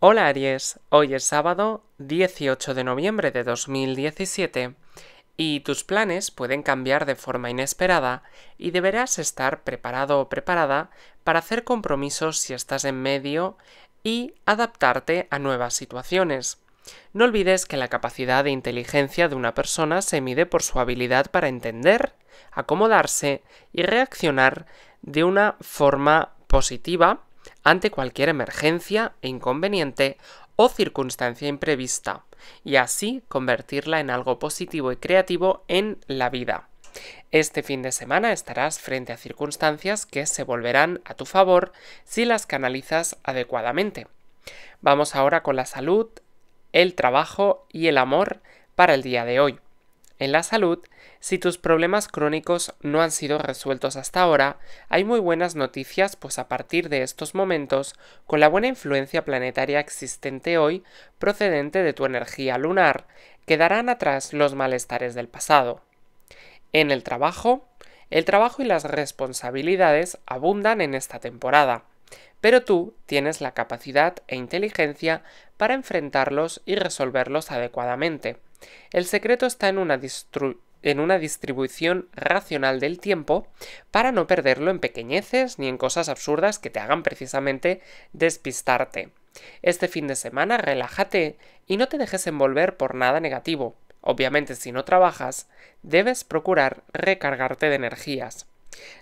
Hola Aries, hoy es sábado 18 de noviembre de 2017 y tus planes pueden cambiar de forma inesperada y deberás estar preparado o preparada para hacer compromisos si estás en medio y adaptarte a nuevas situaciones. No olvides que la capacidad de inteligencia de una persona se mide por su habilidad para entender, acomodarse y reaccionar de una forma positiva ante cualquier emergencia, inconveniente o circunstancia imprevista, y así convertirla en algo positivo y creativo en la vida. Este fin de semana estarás frente a circunstancias que se volverán a tu favor si las canalizas adecuadamente. Vamos ahora con la salud, el trabajo y el amor para el día de hoy. En la salud, si tus problemas crónicos no han sido resueltos hasta ahora, hay muy buenas noticias, pues a partir de estos momentos, con la buena influencia planetaria existente hoy, procedente de tu energía lunar, quedarán atrás los malestares del pasado. En el trabajo, el trabajo y las responsabilidades abundan en esta temporada, pero tú tienes la capacidad e inteligencia para enfrentarlos y resolverlos adecuadamente el secreto está en una, distribución racional del tiempo para no perderlo en pequeñeces ni en cosas absurdas que te hagan precisamente despistarte. Este fin de semana relájate y no te dejes envolver por nada negativo. Obviamente si no trabajas, debes procurar recargarte de energías.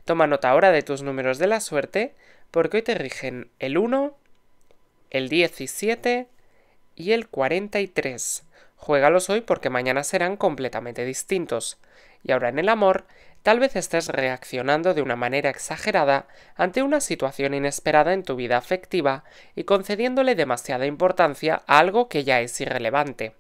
Toma nota ahora de tus números de la suerte porque hoy te rigen el 1, el 17 y el 43. Juégalos hoy porque mañana serán completamente distintos. Y ahora en el amor, tal vez estés reaccionando de una manera exagerada ante una situación inesperada en tu vida afectiva y concediéndole demasiada importancia a algo que ya es irrelevante.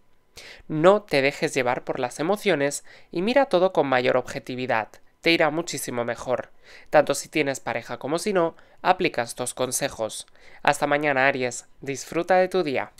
No te dejes llevar por las emociones y mira todo con mayor objetividad. Te irá muchísimo mejor. Tanto si tienes pareja como si no, aplica estos consejos. Hasta mañana, Aries. Disfruta de tu día.